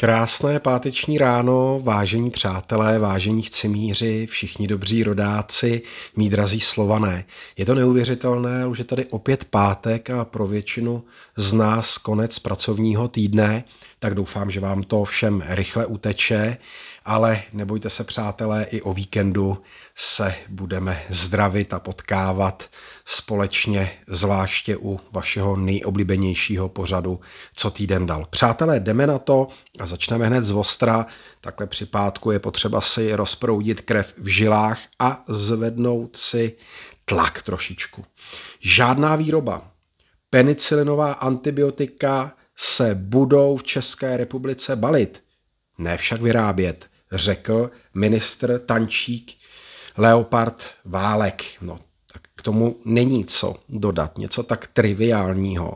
Krásné páteční ráno, vážení přátelé, vážení chcimíři, všichni dobří rodáci, mý drazí slované. Je to neuvěřitelné, už je tady opět pátek a pro většinu z nás konec pracovního týdne tak doufám, že vám to všem rychle uteče, ale nebojte se přátelé, i o víkendu se budeme zdravit a potkávat společně, zvláště u vašeho nejoblíbenějšího pořadu, co týden dal. Přátelé, jdeme na to a začneme hned z ostra. Takhle při pátku je potřeba si rozproudit krev v žilách a zvednout si tlak trošičku. Žádná výroba, penicilinová antibiotika se budou v České republice balit, ne však vyrábět, řekl ministr Tančík Leopard Válek. No, k tomu není co dodat něco tak triviálního,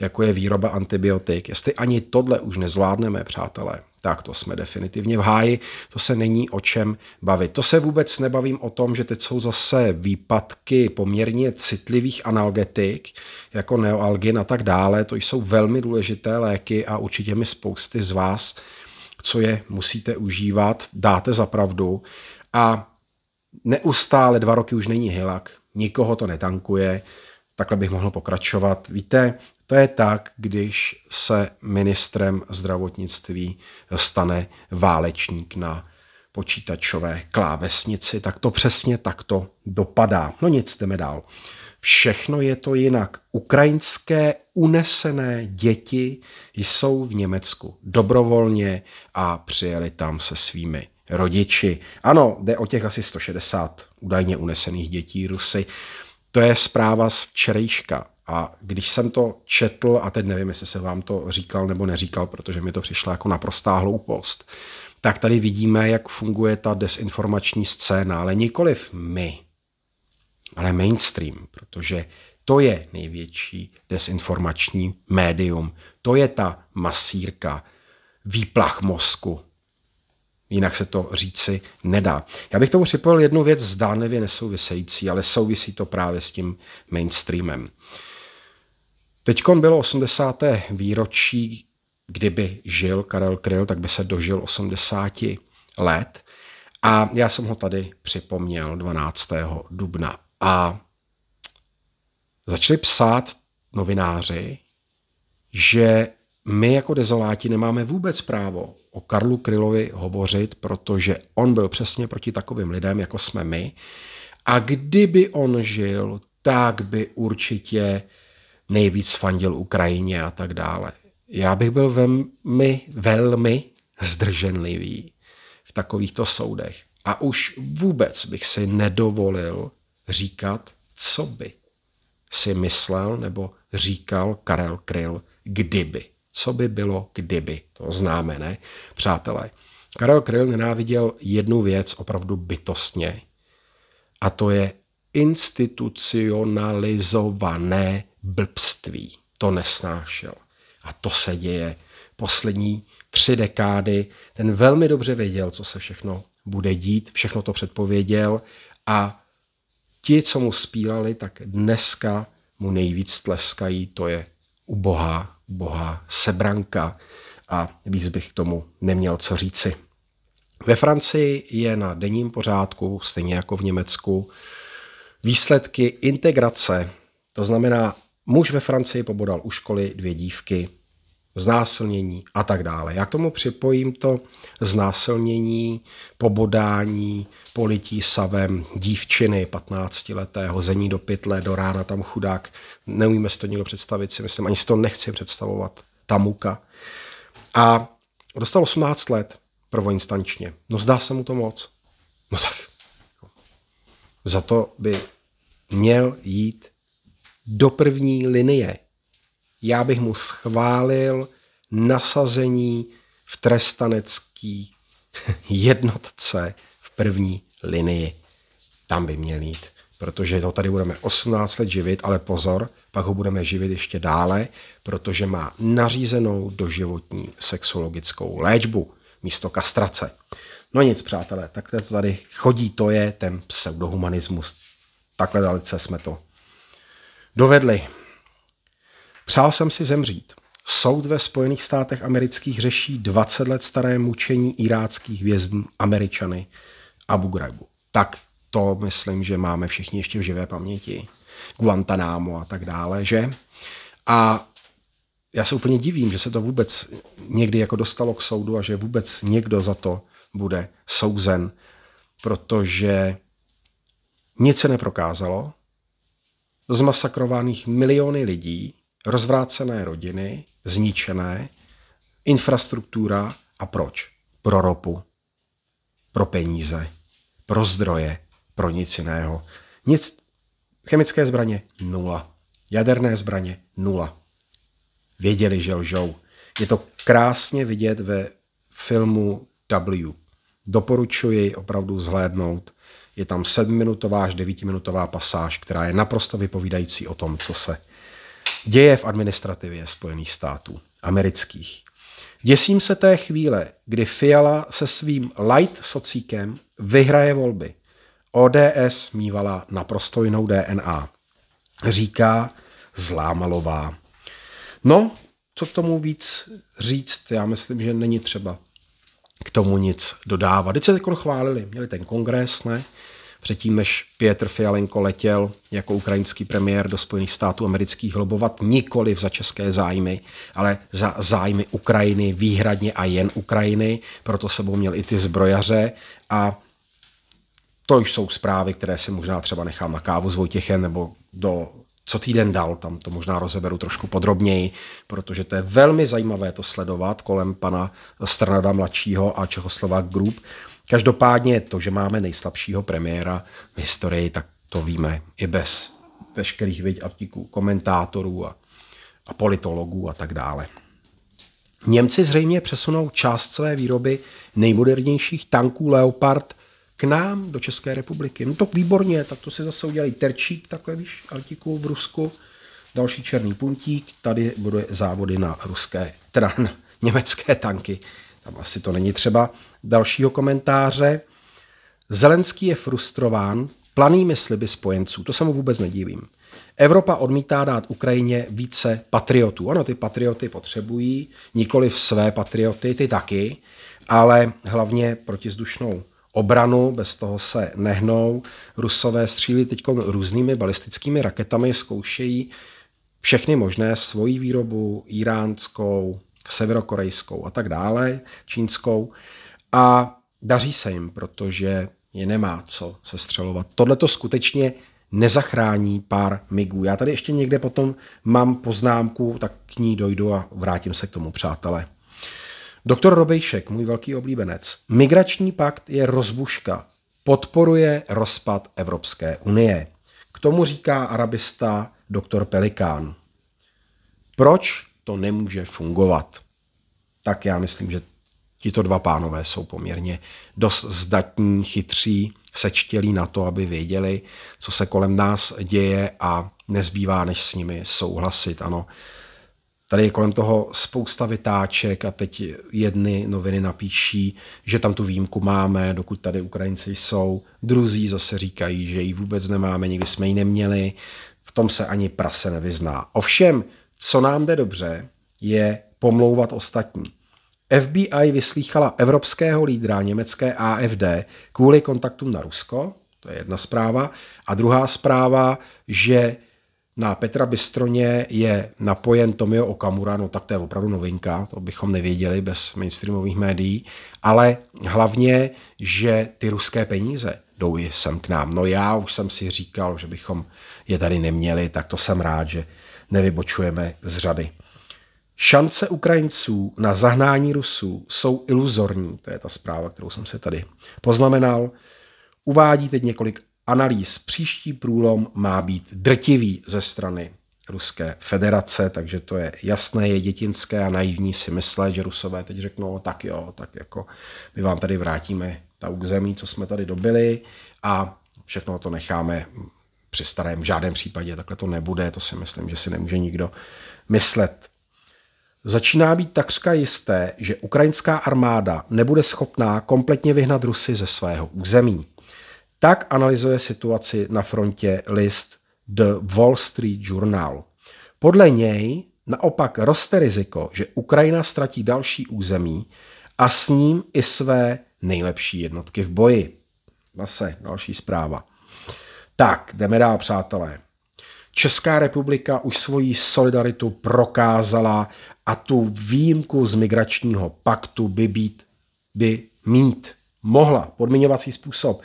jako je výroba antibiotik. Jestli ani tohle už nezvládneme, přátelé, tak to jsme definitivně v háji, to se není o čem bavit. To se vůbec nebavím o tom, že teď jsou zase výpadky poměrně citlivých analgetik, jako neoalgin a tak dále, to jsou velmi důležité léky a určitě mi spousty z vás, co je musíte užívat, dáte za pravdu. A neustále dva roky už není hilak, nikoho to netankuje. Takhle bych mohl pokračovat. Víte, to je tak, když se ministrem zdravotnictví stane válečník na počítačové klávesnici, tak to přesně takto dopadá. No nic, jdeme dál. Všechno je to jinak. Ukrajinské unesené děti jsou v Německu dobrovolně a přijeli tam se svými rodiči. Ano, jde o těch asi 160 údajně unesených dětí Rusy. To je zpráva z včerejška. A když jsem to četl, a teď nevím, jestli se vám to říkal nebo neříkal, protože mi to přišlo jako naprostá hloupost, tak tady vidíme, jak funguje ta desinformační scéna, ale nikoliv my, ale mainstream, protože to je největší desinformační médium. To je ta masírka, výplach mozku, Jinak se to říci nedá. Já bych tomu připojil jednu věc zdánlivě nesouvisející, ale souvisí to právě s tím mainstreamem. Teďkon bylo 80. výročí, kdyby žil Karel Kryl, tak by se dožil 80 let. A já jsem ho tady připomněl 12. dubna. A začali psát novináři, že my jako dezoláti nemáme vůbec právo o Karlu Krylovi hovořit, protože on byl přesně proti takovým lidem, jako jsme my. A kdyby on žil, tak by určitě nejvíc fandil Ukrajině a tak dále. Já bych byl velmi, velmi zdrženlivý v takovýchto soudech. A už vůbec bych si nedovolil říkat, co by si myslel nebo říkal Karel Kryl, kdyby co by bylo, kdyby. To známe, ne? Přátelé, Karel Kryl nenáviděl jednu věc opravdu bytostně a to je institucionalizované blbství. To nesnášel. A to se děje poslední tři dekády. Ten velmi dobře věděl, co se všechno bude dít, všechno to předpověděl a ti, co mu spílali, tak dneska mu nejvíc tleskají, to je ubohá boha Sebranka a víc bych k tomu neměl co říci. Ve Francii je na denním pořádku, stejně jako v Německu, výsledky integrace. To znamená, muž ve Francii pobodal u školy dvě dívky, znásilnění a tak dále. Já k tomu připojím to znásilnění, pobodání, polití savem dívčiny 15-leté, hození do pytle, do rána tam chudák. Neumíme si to nikdo představit, si myslím, ani si to nechci představovat. Ta muka. A dostal 18 let prvoinstančně. No zdá se mu to moc. No tak. Za to by měl jít do první linie já bych mu schválil nasazení v trestanecký jednotce v první linii. Tam by měl jít, protože to tady budeme 18 let živit, ale pozor, pak ho budeme živit ještě dále, protože má nařízenou doživotní sexologickou léčbu místo kastrace. No nic, přátelé, tak to tady chodí, to je ten pseudohumanismus. Takhle dalece jsme to dovedli. Přál jsem si zemřít. Soud ve Spojených státech amerických řeší 20 let staré mučení iráckých vězňů Američany Abu Ghraibu. Tak to myslím, že máme všichni ještě v živé paměti. Guantanamo a tak dále, že? A já se úplně divím, že se to vůbec někdy jako dostalo k soudu a že vůbec někdo za to bude souzen, protože nic se neprokázalo, zmasakrovaných miliony lidí, rozvrácené rodiny, zničené, infrastruktura a proč? Pro ropu, pro peníze, pro zdroje, pro nic jiného. Nic, chemické zbraně nula, jaderné zbraně nula. Věděli, že lžou. Je to krásně vidět ve filmu W. Doporučuji opravdu zhlédnout. Je tam sedmiminutová až devítiminutová pasáž, která je naprosto vypovídající o tom, co se děje v administrativě Spojených států amerických. Děsím se té chvíle, kdy Fiala se svým light socíkem vyhraje volby. ODS mývala naprosto jinou DNA. Říká Zlámalová. No, co k tomu víc říct, já myslím, že není třeba k tomu nic dodávat. Teď se chválili, měli ten kongres, ne? předtím, než Pětr Fialenko letěl jako ukrajinský premiér do Spojených států amerických lobovat nikoli za české zájmy, ale za zájmy Ukrajiny, výhradně a jen Ukrajiny, proto sebou měl i ty zbrojaře a to jsou zprávy, které si možná třeba nechám na kávu s Vojtěchem nebo do co týden dal, tam to možná rozeberu trošku podrobněji, protože to je velmi zajímavé to sledovat kolem pana Strnada mladšího a Čehoslova Group, Každopádně to, že máme nejslabšího premiéra v historii, tak to víme i bez veškerých vyťaptíků, komentátorů a, a politologů a tak dále. Němci zřejmě přesunou část své výroby nejmodernějších tanků Leopard k nám do České republiky. No to výborně, tak to si zase udělají terčík, takhle víš, artikul v Rusku, další černý puntík, tady budou závody na ruské, teda na německé tanky, tam asi to není třeba dalšího komentáře. Zelenský je frustrován planými sliby spojenců. To se mu vůbec nedívím. Evropa odmítá dát Ukrajině více patriotů. Ano, ty patrioty potřebují, nikoli v své patrioty, ty taky, ale hlavně protizdušnou obranu, bez toho se nehnou. Rusové střílí teď různými balistickými raketami, zkoušejí všechny možné svoji výrobu, iránskou, severokorejskou a tak dále, čínskou. A daří se jim, protože je nemá co sestřelovat. Tohle to skutečně nezachrání pár migů. Já tady ještě někde potom mám poznámku, tak k ní dojdu a vrátím se k tomu, přátelé. Doktor Robejšek, můj velký oblíbenec. Migrační pakt je rozbuška. Podporuje rozpad Evropské unie. K tomu říká arabista doktor Pelikán. Proč to nemůže fungovat? Tak já myslím, že Tito dva pánové jsou poměrně dost zdatní, chytří, sečtělí na to, aby věděli, co se kolem nás děje a nezbývá, než s nimi souhlasit. Ano, Tady je kolem toho spousta vytáček a teď jedny noviny napíší, že tam tu výjimku máme, dokud tady Ukrajinci jsou. Druzí zase říkají, že ji vůbec nemáme, nikdy jsme ji neměli. V tom se ani prase nevyzná. Ovšem, co nám jde dobře, je pomlouvat ostatní. FBI vyslýchala evropského lídra německé AFD kvůli kontaktům na Rusko, to je jedna zpráva. A druhá zpráva, že na Petra Bystroně je napojen Tomio Okamura, no tak to je opravdu novinka, to bychom nevěděli bez mainstreamových médií, ale hlavně, že ty ruské peníze jdou sem k nám. No já už jsem si říkal, že bychom je tady neměli, tak to jsem rád, že nevybočujeme z řady. Šance Ukrajinců na zahnání Rusů jsou iluzorní, to je ta zpráva, kterou jsem se tady poznamenal. Uvádí teď několik analýz. Příští průlom má být drtivý ze strany Ruské federace, takže to je jasné, je dětinské a naivní si myslet, že Rusové teď řeknou, tak jo, tak jako my vám tady vrátíme ta území, co jsme tady dobili a všechno to necháme při starém. V žádném případě takhle to nebude, to si myslím, že si nemůže nikdo myslet. Začíná být takřka jisté, že ukrajinská armáda nebude schopná kompletně vyhnat Rusy ze svého území. Tak analyzuje situaci na frontě list The Wall Street Journal. Podle něj naopak roste riziko, že Ukrajina ztratí další území a s ním i své nejlepší jednotky v boji. Zase další zpráva. Tak, jdeme dál, přátelé. Česká republika už svoji solidaritu prokázala a tu výjimku z migračního paktu by, být, by mít mohla. Podmiňovací způsob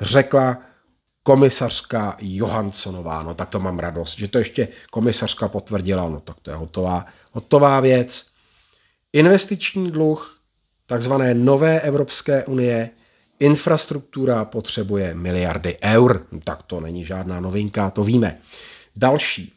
řekla komisařka Johanssonová. No tak to mám radost, že to ještě komisařka potvrdila. No tak to je hotová, hotová věc. Investiční dluh takzvané nové Evropské unie infrastruktura potřebuje miliardy eur. No tak to není žádná novinka, to víme. Další.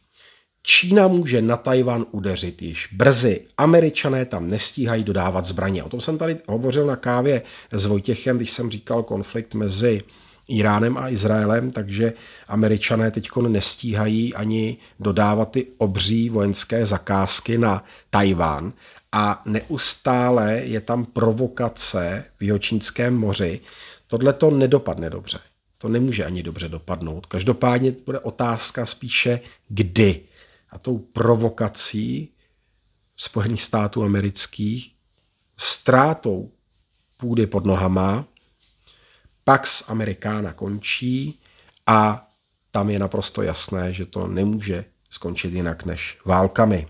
Čína může na Tajvan udeřit již brzy. Američané tam nestíhají dodávat zbraně. O tom jsem tady hovořil na kávě s Vojtěchem, když jsem říkal konflikt mezi Iránem a Izraelem, takže američané teď nestíhají ani dodávat ty obří vojenské zakázky na Tajván a neustále je tam provokace v Jihočínském moři. Tohle to nedopadne dobře. To nemůže ani dobře dopadnout. Každopádně bude otázka spíše kdy a tou provokací Spojených států amerických, ztrátou půdy pod nohama, Pax Americana končí a tam je naprosto jasné, že to nemůže skončit jinak než válkami.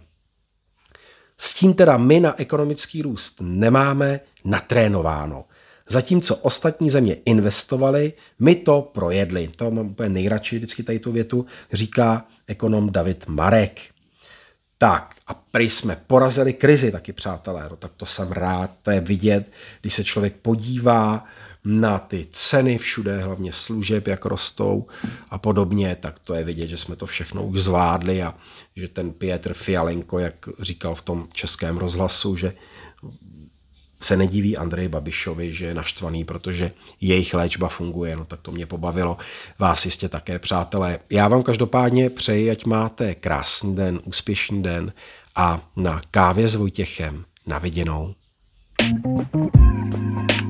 S tím teda my na ekonomický růst nemáme natrénováno. Zatímco ostatní země investovali, my to projedli. To mám úplně nejradši vždycky tady tu větu, říká ekonom David Marek. Tak a prý jsme porazili krizi taky, přátelé. No, tak to jsem rád, to je vidět, když se člověk podívá na ty ceny všude, hlavně služeb, jak rostou a podobně, tak to je vidět, že jsme to všechno už zvládli a že ten Pětr Fialenko, jak říkal v tom českém rozhlasu, že se nedíví Andreji Babišovi, že je naštvaný, protože jejich léčba funguje. No tak to mě pobavilo. Vás jistě také, přátelé. Já vám každopádně přeji, ať máte krásný den, úspěšný den a na kávě s Vojtěchem na viděnou. thank you